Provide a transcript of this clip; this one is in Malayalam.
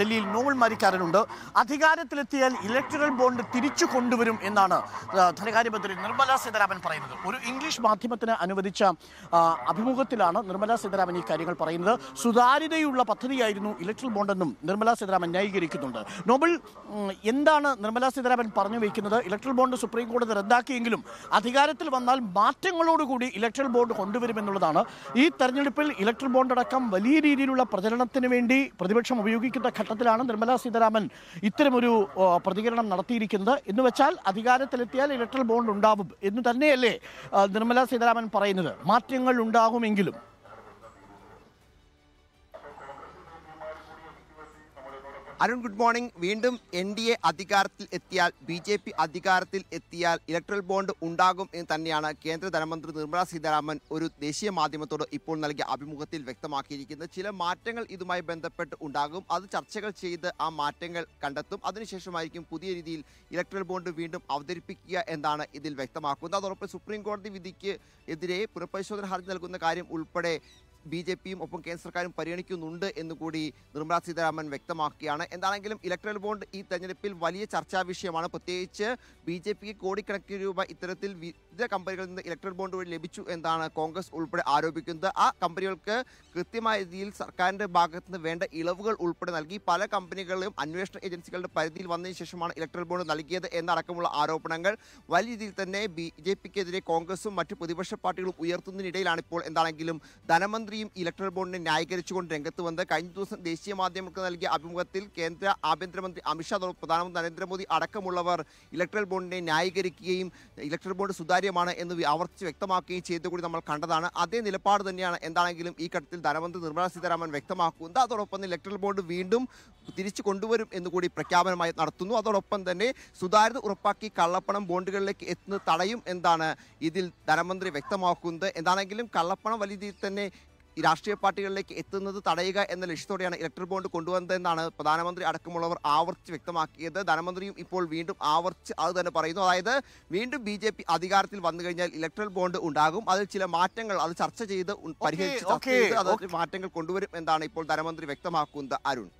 ഡൽഹിയിൽ നോവൽ മാരിക്കാരനുണ്ട് അധികാരത്തിലെത്തിയാൽ ഇലക്ട്രൽ ബോണ്ട് തിരിച്ചു കൊണ്ടുവരും എന്നാണ് ധനകാര്യമന്ത്രി നിർമ്മല സീതാരാമൻ പറയുന്നത് ഒരു ഇംഗ്ലീഷ് മാധ്യമത്തിന് അനുവദിച്ച അഭിമുഖത്തിലാണ് നിർമ്മല സീതാരാമൻ ഈ കാര്യങ്ങൾ പറയുന്നത് സുതാര്യതയുള്ള പദ്ധതിയായിരുന്നു ഇലക്ട്രൽ ബോണ്ടെന്നും നിർമ്മല സീതാരാമൻ ന്യായീകരിക്കുന്നുണ്ട് നോബൽ എന്താണ് നിർമ്മല സീതാരാമൻ പറഞ്ഞു വയ്ക്കുന്നത് ഇലക്ട്രൽ ബോണ്ട് സുപ്രീം കോടതി റദ്ദാക്കിയെങ്കിലും അധികാരത്തിൽ വന്നാൽ മാറ്റങ്ങളോടുകൂടി ഇലക്ട്രൽ ബോണ്ട് കൊണ്ടുവരുമെന്നുള്ളതാണ് ഈ തെരഞ്ഞെടുപ്പിൽ ഇലക്ട്രൽ ബോണ്ട് അടക്കം വലിയ രീതിയിലുള്ള പ്രചരണത്തിന് വേണ്ടി പ്രതിപക്ഷം ഉപയോഗിക്കുന്ന ഘട്ടത്തിലാണ് നിർമ്മലാ സീതാരാമൻ ഇത്തരമൊരു പ്രതികരണം നടത്തിയിരിക്കുന്നത് എന്ന് വെച്ചാൽ അധികാരത്തിലെത്തിയാൽ ഇലക്ട്രൽ ബോണ്ട് ഉണ്ടാവും എന്ന് തന്നെയല്ലേ നിർമ്മലാ സീതാരാമൻ പറയുന്നത് മാറ്റങ്ങൾ ഉണ്ടാകുമെങ്കിലും അരുൺ ഗുഡ് മോർണിംഗ് വീണ്ടും എൻ ഡി എ അധികാരത്തിൽ എത്തിയാൽ ബി ജെ പി അധികാരത്തിൽ എത്തിയാൽ ഇലക്ട്രൽ ബോണ്ട് ഉണ്ടാകും എന്ന് തന്നെയാണ് കേന്ദ്ര ധനമന്ത്രി നിർമ്മലാ സീതാരാമൻ ഒരു ദേശീയ മാധ്യമത്തോട് ഇപ്പോൾ നൽകിയ അഭിമുഖത്തിൽ വ്യക്തമാക്കിയിരിക്കുന്നത് ചില മാറ്റങ്ങൾ ഇതുമായി ബന്ധപ്പെട്ട് ഉണ്ടാകും അത് ചർച്ചകൾ ചെയ്ത് ആ മാറ്റങ്ങൾ കണ്ടെത്തും അതിനുശേഷമായിരിക്കും പുതിയ രീതിയിൽ ഇലക്ട്രൽ ബോണ്ട് വീണ്ടും അവതരിപ്പിക്കുക എന്നാണ് ഇതിൽ വ്യക്തമാക്കുന്നത് അതോടൊപ്പം സുപ്രീം കോടതി വിധിക്ക് എതിരെ പുനഃപരിശോധന ഹർജി നൽകുന്ന കാര്യം ഉൾപ്പെടെ ബി ജെ പിയും ഒപ്പം കേന്ദ്ര സർക്കാരും പരിഗണിക്കുന്നുണ്ട് എന്ന് കൂടി നിർമ്മലാ സീതാരാമൻ വ്യക്തമാക്കുകയാണ് എന്താണെങ്കിലും ഇലക്ട്രൽ ബോണ്ട് ഈ തെരഞ്ഞെടുപ്പിൽ വലിയ ചർച്ചാ വിഷയമാണ് പ്രത്യേകിച്ച് ബി ജെ പിക്ക് കോടിക്കണക്കിന് രൂപ ഇത്തരത്തിൽ ഇതര കമ്പനികളിൽ നിന്ന് ഇലക്ട്രിക് ബോണ്ട് വഴി ലഭിച്ചു എന്നാണ് കോൺഗ്രസ് ഉൾപ്പെടെ ആരോപിക്കുന്നത് ആ കമ്പനികൾക്ക് കൃത്യമായ രീതിയിൽ സർക്കാരിൻ്റെ ഭാഗത്ത് നിന്ന് വേണ്ട ഇളവുകൾ ഉൾപ്പെടെ നൽകി പല കമ്പനികളിലും അന്വേഷണ ഏജൻസികളുടെ പരിധിയിൽ വന്നതിന് ശേഷമാണ് ഇലക്ട്രിക് ബോണ്ട് നൽകിയത് എന്നടക്കമുള്ള ആരോപണങ്ങൾ വലിയ രീതിയിൽ തന്നെ ബി ജെ പിക്കെതിരെ കോൺഗ്രസും മറ്റ് പ്രതിപക്ഷ പാർട്ടികളും ഉയർത്തുന്നതിനിടയിലാണ് ഇപ്പോൾ എന്താണെങ്കിലും ധനമന്ത്രിയും ഇലക്ട്രിക് ബോണ്ടിനെ ന്യായീകരിച്ചുകൊണ്ട് രംഗത്ത് വന്ന് കഴിഞ്ഞ ദിവസം ദേശീയ മാധ്യമങ്ങൾക്ക് നൽകിയ അഭിമുഖത്തിൽ കേന്ദ്ര ആഭ്യന്തരമന്ത്രി അമിത്ഷാ പ്രധാനമന്ത്രി നരേന്ദ്രമോദി അടക്കമുള്ളവർ ഇലക്ട്രിക് ബോണ്ടിനെ ന്യായീകരിക്കുകയും ഇലക്ട്രിക് ബോണ്ട് സുതാര്യ കാര്യമാണ് എന്ന് ആവർത്തിച്ച് വ്യക്തമാക്കുകയും ചെയ്തു കൂടി നമ്മൾ കണ്ടതാണ് അതേ നിലപാട് തന്നെയാണ് എന്താണെങ്കിലും ഈ ഘട്ടത്തിൽ ധനമന്ത്രി നിർമ്മലാ സീതാരാമൻ വ്യക്തമാക്കുന്നത് അതോടൊപ്പം തന്നെ ഇലക്ട്രൽ ബോർഡ് വീണ്ടും തിരിച്ചു കൊണ്ടുവരും എന്നുകൂടി പ്രഖ്യാപനമായി നടത്തുന്നു അതോടൊപ്പം തന്നെ സുതാര്യത ഉറപ്പാക്കി കള്ളപ്പണം ബോണ്ടുകളിലേക്ക് എത്തുന്നത് തടയും എന്താണ് ഇതിൽ ധനമന്ത്രി വ്യക്തമാക്കുന്നത് എന്താണെങ്കിലും കള്ളപ്പണം വലിയ രീതിയിൽ തന്നെ ഈ രാഷ്ട്രീയ പാർട്ടികളിലേക്ക് എത്തുന്നത് തടയുക എന്ന ലക്ഷ്യത്തോടെയാണ് ഇലക്ട്രിക് ബോണ്ട് കൊണ്ടുവന്നതെന്നാണ് പ്രധാനമന്ത്രി അടക്കമുള്ളവർ ആവർത്തിച്ച് വ്യക്തമാക്കിയത് ധനമന്ത്രിയും ഇപ്പോൾ വീണ്ടും ആവർത്തിച്ച് അത് തന്നെ പറയുന്നു അതായത് വീണ്ടും ബി അധികാരത്തിൽ വന്നു കഴിഞ്ഞാൽ ഇലക്ട്രൽ ബോണ്ട് ഉണ്ടാകും അതിൽ ചില മാറ്റങ്ങൾ അത് ചർച്ച ചെയ്ത് പരിഹരിച്ച് മാറ്റങ്ങൾ കൊണ്ടുവരും എന്നാണ് ഇപ്പോൾ ധനമന്ത്രി വ്യക്തമാക്കുന്നത് അരുൺ